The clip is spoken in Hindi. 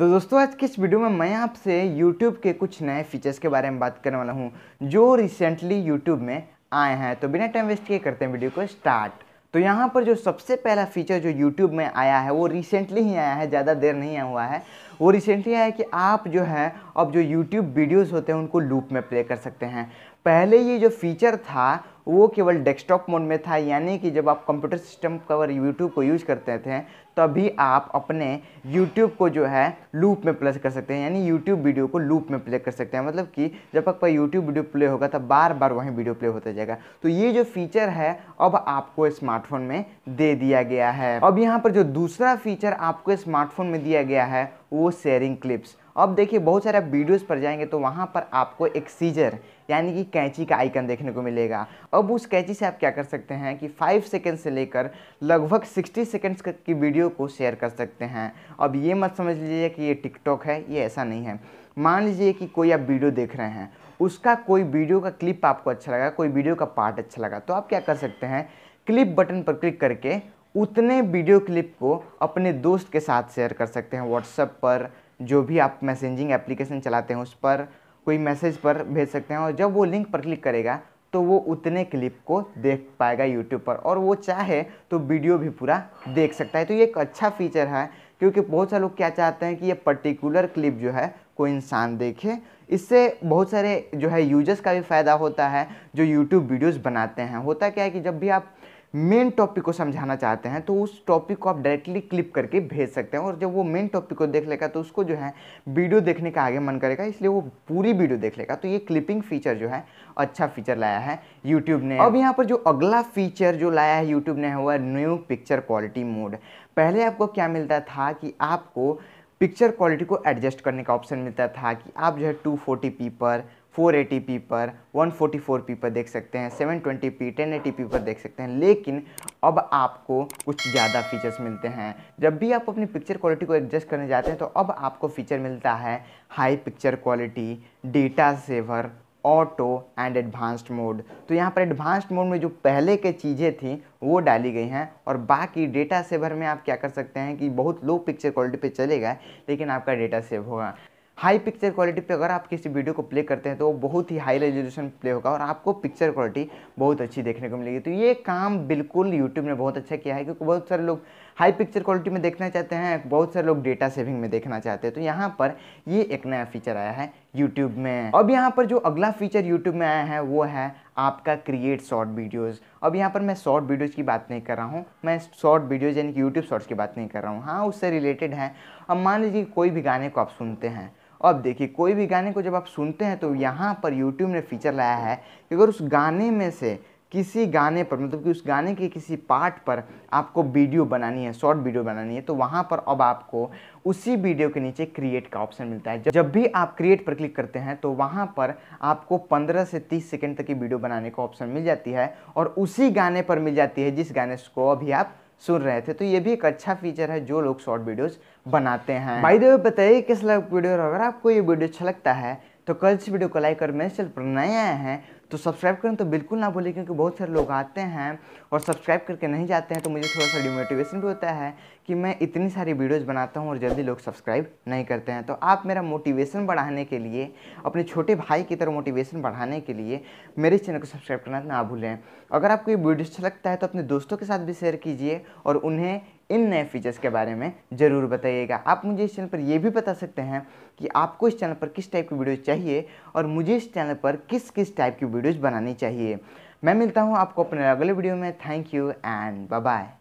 तो दोस्तों आज के इस वीडियो में मैं आपसे YouTube के कुछ नए फीचर्स के बारे में बात करने वाला हूँ जो रिसेंटली YouTube में आए हैं तो बिना टाइम वेस्ट किए करते हैं वीडियो को स्टार्ट तो यहाँ पर जो सबसे पहला फीचर जो YouTube में आया है वो रिसेंटली ही आया है ज़्यादा देर नहीं आया हुआ है वो रिसेंटली आया कि आप जो है अब जो यूट्यूब वीडियोज़ होते हैं उनको लूप में प्ले कर सकते हैं पहले ये जो फीचर था वो केवल डेस्कटॉप मोड में था यानी कि जब आप कंप्यूटर सिस्टम कवर यूट्यूब को यूज करते थे तभी आप अपने यूट्यूब को जो है लूप में प्ले कर सकते हैं यानी यूट्यूब वीडियो को लूप में प्ले कर सकते हैं मतलब कि जब आप यूट्यूब वीडियो प्ले होगा तब बार बार वहीं वीडियो प्ले होता जाएगा तो ये जो फीचर है अब आपको स्मार्टफोन में दे दिया गया है अब यहाँ पर जो दूसरा फीचर आपको स्मार्टफोन में दिया गया है वो शेयरिंग क्लिप्स अब देखिए बहुत सारे वीडियोस पर जाएंगे तो वहाँ पर आपको एक सीजर यानी कि कैंची का आइकन देखने को मिलेगा अब उस कैंची से आप क्या कर सकते हैं कि 5 सेकेंड से लेकर लगभग 60 सेकेंड्स की वीडियो को शेयर कर सकते हैं अब ये मत समझ लीजिए कि ये टिकटॉक है ये ऐसा नहीं है मान लीजिए कि कोई आप वीडियो देख रहे हैं उसका कोई वीडियो का क्लिप आपको अच्छा लगा कोई वीडियो का पार्ट अच्छा लगा तो आप क्या कर सकते हैं क्लिप बटन पर क्लिक करके उतने वीडियो क्लिप को अपने दोस्त के साथ शेयर कर सकते हैं व्हाट्सएप पर जो भी आप मैसेजिंग एप्लीकेशन चलाते हैं उस पर कोई मैसेज पर भेज सकते हैं और जब वो लिंक पर क्लिक करेगा तो वो उतने क्लिप को देख पाएगा यूट्यूब पर और वो चाहे तो वीडियो भी पूरा देख सकता है तो ये एक अच्छा फीचर है क्योंकि बहुत सारे लोग क्या चाहते हैं कि ये पर्टिकुलर क्लिप जो है कोई इंसान देखे इससे बहुत सारे जो है यूजर्स का भी फ़ायदा होता है जो यूट्यूब वीडियोज़ बनाते हैं होता क्या है कि जब भी आप मेन टॉपिक को समझाना चाहते हैं तो उस टॉपिक को आप डायरेक्टली क्लिप करके भेज सकते हैं और जब वो मेन टॉपिक को देख लेगा तो उसको जो है वीडियो देखने का आगे मन करेगा इसलिए वो पूरी वीडियो देख लेगा तो ये क्लिपिंग फीचर जो है अच्छा फीचर लाया है यूट्यूब ने अब यहाँ पर जो अगला फीचर जो लाया है यूट्यूब ने हुआ न्यू पिक्चर क्वालिटी मोड पहले आपको क्या मिलता था कि आपको पिक्चर क्वालिटी को एडजस्ट करने का ऑप्शन मिलता था कि आप जो है टू फोर्टी पर 480p पर 144p पर देख सकते हैं 720p 1080p पर देख सकते हैं लेकिन अब आपको कुछ ज़्यादा फीचर्स मिलते हैं जब भी आप अपनी पिक्चर क्वालिटी को एडजस्ट करने जाते हैं तो अब आपको फीचर मिलता है high picture quality data saver auto and advanced mode तो यहाँ पर एडवांस्ड मोड में जो पहले के चीज़ें थी वो डाली गई हैं और बाकी डेटा सेवर में आप क्या कर सकते हैं कि बहुत लो पिक्चर क्वालिटी पर चलेगा लेकिन आपका डेटा सेव होगा हाई पिक्चर क्वालिटी पे अगर आप किसी वीडियो को प्ले करते हैं तो वो बहुत ही हाई रेजोल्यूशन प्ले होगा और आपको पिक्चर क्वालिटी बहुत अच्छी देखने को मिलेगी तो ये काम बिल्कुल यूट्यूब ने बहुत अच्छा किया है क्योंकि बहुत सारे लोग हाई पिक्चर क्वालिटी में देखना चाहते हैं बहुत सारे लोग डेटा सेविंग में देखना चाहते हैं तो यहाँ पर ये एक नया फीचर आया है यूट्यूब में अब यहाँ पर जो अगला फीचर यूट्यूब में आया है वो है आपका क्रिएट शॉर्ट वीडियोज़ अब यहाँ पर मैं शॉर्ट वीडियोज़ की बात नहीं कर रहा हूँ मैं शॉर्ट वीडियोज़ यानी कि यूट्यूब शॉर्ट्स की बात नहीं कर रहा हूँ हाँ उससे रिलेटेड है अब मान लीजिए कोई भी गाने को आप सुनते हैं अब देखिए कोई भी गाने को जब आप सुनते हैं तो यहाँ पर यूट्यूब ने फीचर लाया है कि अगर उस गाने में से किसी गाने पर मतलब कि उस गाने के किसी पार्ट पर आपको वीडियो बनानी है शॉर्ट वीडियो बनानी है तो वहाँ पर अब आपको उसी वीडियो के नीचे क्रिएट का ऑप्शन मिलता है जब भी आप क्रिएट पर क्लिक करते हैं तो वहाँ पर आपको 15 से 30 सेकंड तक की वीडियो बनाने का ऑप्शन मिल जाती है और उसी गाने पर मिल जाती है जिस गाने को अभी आप सुन रहे थे तो ये भी एक अच्छा फीचर है जो लोग शॉर्ट वीडियोस बनाते हैं भाई देव बताइए किस लग वीडियो अगर आपको ये वीडियो अच्छा लगता है तो कल इस वीडियो को लाइक और मेरे चैनल पर नए आए हैं तो सब्सक्राइब करना तो बिल्कुल ना भूलें क्योंकि बहुत सारे लोग आते हैं और सब्सक्राइब करके नहीं जाते हैं तो मुझे थोड़ा सा डिमोटिवेशन भी होता है कि मैं इतनी सारी वीडियोज़ बनाता हूँ और जल्दी लोग सब्सक्राइब नहीं करते हैं तो आप मेरा मोटिवेशन बढ़ाने के लिए अपने छोटे भाई की तरह मोटिवेशन बढ़ाने के लिए मेरे चैनल को सब्सक्राइब करना ना भूलें अगर आपको ये वीडियो अच्छा लगता है तो अपने दोस्तों के साथ भी शेयर कीजिए और उन्हें इन नए फीचर्स के बारे में ज़रूर बताइएगा आप मुझे इस चैनल पर यह भी बता सकते हैं कि आपको इस चैनल पर किस टाइप की वीडियोज़ चाहिए और मुझे इस चैनल पर किस किस टाइप की वीडियोज़ बनानी चाहिए मैं मिलता हूँ आपको अपने अगले वीडियो में थैंक यू एंड बाय